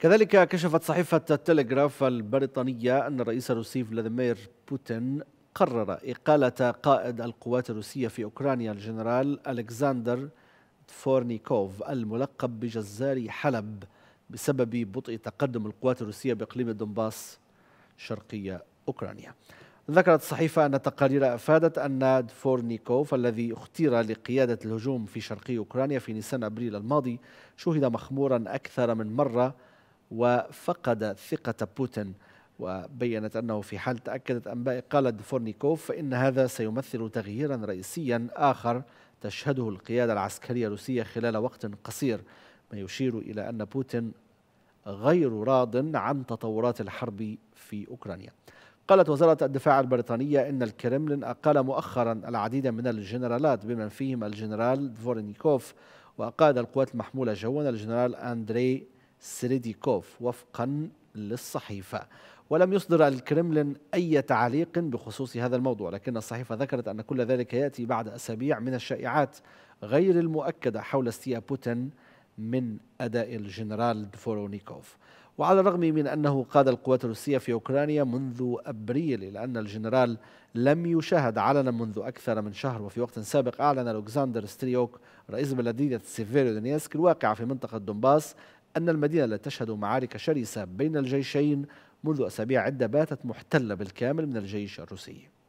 كذلك كشفت صحيفة التلغراف البريطانية أن الرئيس الروسي فلاديمير بوتين قرر إقالة قائد القوات الروسية في أوكرانيا الجنرال ألكسندر فورنيكوف الملقب بجزار حلب بسبب بطء تقدم القوات الروسية بإقليم دونباس شرقي أوكرانيا ذكرت الصحيفة أن تقارير أفادت أن فورنيكوف الذي اختير لقيادة الهجوم في شرقي أوكرانيا في نيسان أبريل الماضي شهد مخمورا أكثر من مرة وفقد ثقة بوتين وبينت أنه في حال تأكدت أنباء قالت فورنيكوف فإن هذا سيمثل تغييرا رئيسيا آخر تشهده القيادة العسكرية الروسية خلال وقت قصير ما يشير إلى أن بوتين غير راض عن تطورات الحرب في أوكرانيا قالت وزارة الدفاع البريطانية إن الكرملين أقال مؤخرا العديد من الجنرالات بمن فيهم الجنرال فورنيكوف وأقاد القوات المحمولة جوا الجنرال أندري سريديكوف وفقا للصحيفة ولم يصدر الكرملين أي تعليق بخصوص هذا الموضوع لكن الصحيفة ذكرت أن كل ذلك يأتي بعد أسابيع من الشائعات غير المؤكدة حول استياء بوتين من أداء الجنرال دفورونيكوف وعلى الرغم من أنه قاد القوات الروسية في أوكرانيا منذ أبريل إلا أن الجنرال لم يشاهد علنا منذ أكثر من شهر وفي وقت سابق أعلن ألكسندر ستريوك رئيس بلدية سيفيرو دونيسك الواقعة في منطقة دونباس أن المدينة التي تشهد معارك شرسة بين الجيشين منذ أسابيع عدة باتت محتلة بالكامل من الجيش الروسي